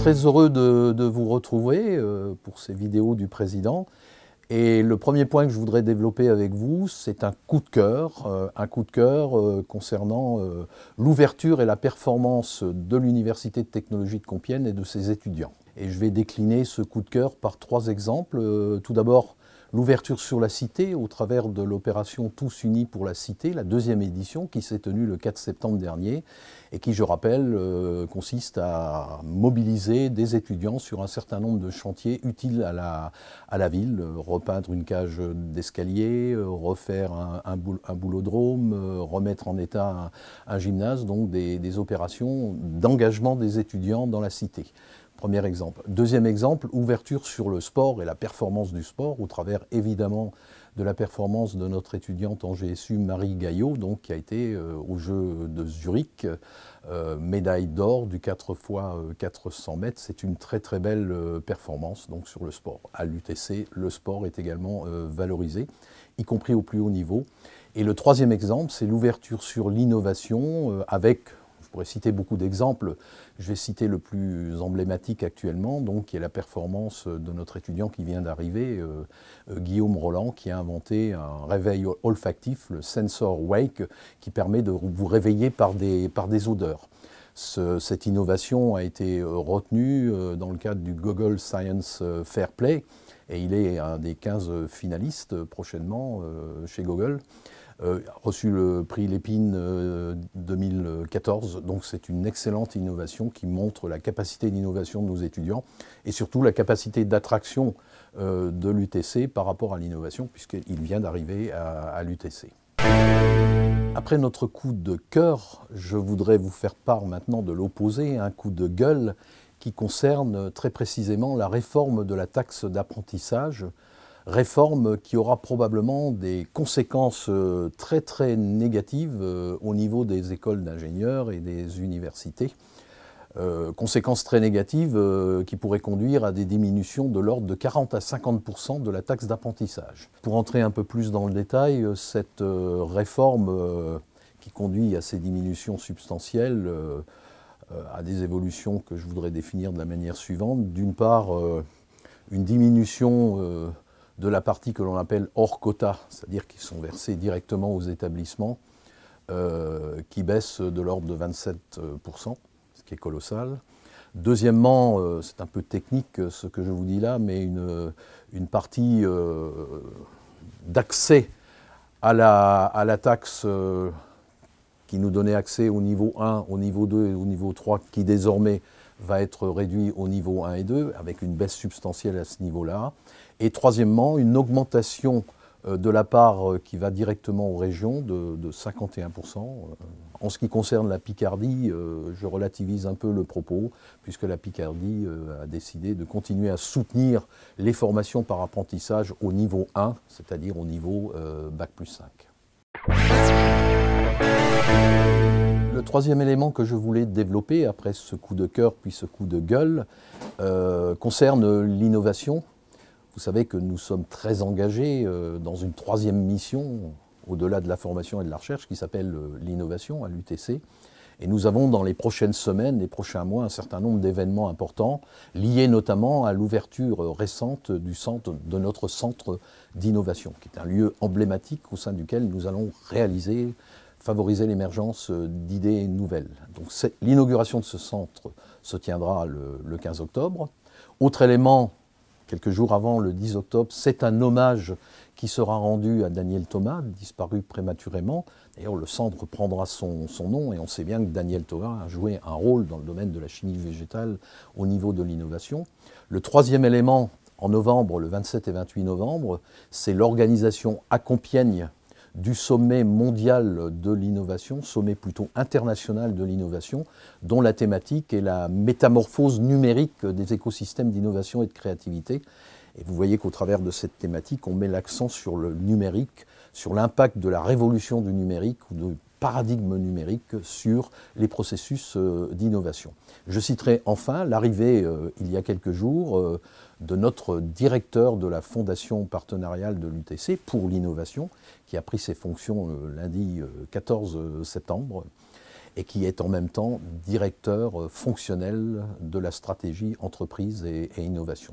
très heureux de, vous retrouver euh, pour ces vidéos du président. Et le premier point que je voudrais développer avec vous, c'est un coup de cœur, euh, un coup de cœur euh, concernant l'ouverture et la performance de l'Université de technologie de Compiègne et de ses étudiants. Et je vais décliner ce coup de cœur par trois exemples. tout d'abord, l'ouverture sur la cité au travers de l'opération Tous unis pour la cité, la deuxième édition qui s'est tenue le 4 septembre dernier et qui, je rappelle, euh, consiste à mobiliser des étudiants sur un certain nombre de chantiers utiles à la, ville, euh, repeindre une cage d'escalier, euh, refaire un, un, boulodrome, remettre en état un, gymnase, donc des opérations d'engagement des étudiants dans la cité. Premier exemple. Deuxième exemple, ouverture sur le sport et la performance du sport, au travers évidemment de la performance de notre étudiante en GSU, Marie Gaillot, donc, qui a été euh, au jeu de Zurich, euh, médaille d'or du 4 x 400 mètres. C'est une très très belle euh, performance donc, sur le sport. À l'UTC, le sport est également valorisé, y compris au plus haut niveau. Et le troisième exemple, c'est l'ouverture sur l'innovation avec je pourrais citer beaucoup d'exemples. Je vais citer le plus emblématique actuellement, donc, qui est la performance de notre étudiant qui vient d'arriver, euh, euh, Guillaume Roland, qui a inventé un réveil olfactif, le Sensor Wake, qui permet de vous réveiller par des, odeurs. cette innovation a été euh, retenue dans le cadre du Google Science Fair Play et il est un des 15 finalistes prochainement chez Google. Euh, reçu le prix Lépine 2014. Euh, Donc c'est une excellente innovation qui montre la capacité d'innovation de nos étudiants et surtout la capacité d'attraction euh, de l'UTC par rapport à l'innovation puisqu'il vient d'arriver à l'UTC. Après notre coup de cœur, je voudrais vous faire part maintenant de l'opposé, un coup de gueule qui concerne très précisément la réforme de la taxe d'apprentissage réforme qui aura probablement des conséquences euh, très très négatives euh, au niveau des écoles d'ingénieurs et des universités. Euh, conséquences très négatives qui pourraient conduire à des diminutions de l'ordre de 40 à 50 de la taxe d'apprentissage. Pour entrer un peu plus dans le détail, cette réforme qui conduit à ces diminutions substantielles à des évolutions que je voudrais définir de la manière suivante. D'une part, une diminution de la partie que l'on appelle hors quota, c'est-à-dire qui sont versés directement aux établissements, euh, qui baissent de l'ordre de 27%, ce qui est colossal. Deuxièmement, euh, c'est un peu technique euh, ce que je vous dis là, mais une, partie d'accès à la, à la, taxe qui nous donnait accès au niveau 1, au niveau 2 et au niveau 3, qui désormais va être réduit au niveau 1 et 2, avec une baisse substantielle à ce niveau-là. Et troisièmement, une augmentation euh, de la part euh, qui va directement aux régions de, 51%. Euh, en ce qui concerne la Picardie, je relativise un peu le propos, puisque la Picardie a décidé de continuer à soutenir les formations par apprentissage au niveau 1, c'est-à-dire au niveau Bac plus 5 le troisième élément que je voulais développer après ce coup de cœur puis ce coup de gueule euh, concerne l'innovation. Vous savez que nous sommes très engagés euh, dans une troisième mission au-delà de la formation et de la recherche qui s'appelle euh, l'innovation à l'UTC. Et nous avons dans les prochaines semaines, les prochains mois, un certain nombre d'événements importants liés notamment à l'ouverture récente de notre centre d'innovation, qui est un lieu emblématique au sein duquel nous allons réaliser favoriser l'émergence euh, d'idées nouvelles. Donc l'inauguration de ce centre se tiendra le, 15 octobre. Autre élément, quelques jours avant, le 10 octobre, c'est un hommage qui sera rendu à Daniel Thomas, disparu prématurément. D'ailleurs, le centre prendra son, son, nom et on sait bien que Daniel Thomas a joué un rôle dans le domaine de la chimie végétale au niveau de l'innovation. Le troisième élément, en novembre, le 27 et 28 novembre, c'est l'organisation à Compiègne du sommet mondial de l'innovation, sommet plutôt international de l'innovation, dont la thématique est la métamorphose numérique des écosystèmes d'innovation et de créativité. Et vous voyez qu'au travers de cette thématique, on met l'accent sur le numérique, sur l'impact de la révolution du numérique ou de paradigme numérique sur les processus euh, d'innovation. Je citerai enfin l'arrivée, euh, il y a quelques jours, euh, de notre directeur de la Fondation partenariale de l'UTC pour l'innovation, qui a pris ses fonctions lundi 14 septembre et qui est en même temps directeur fonctionnel de la stratégie entreprise et, innovation.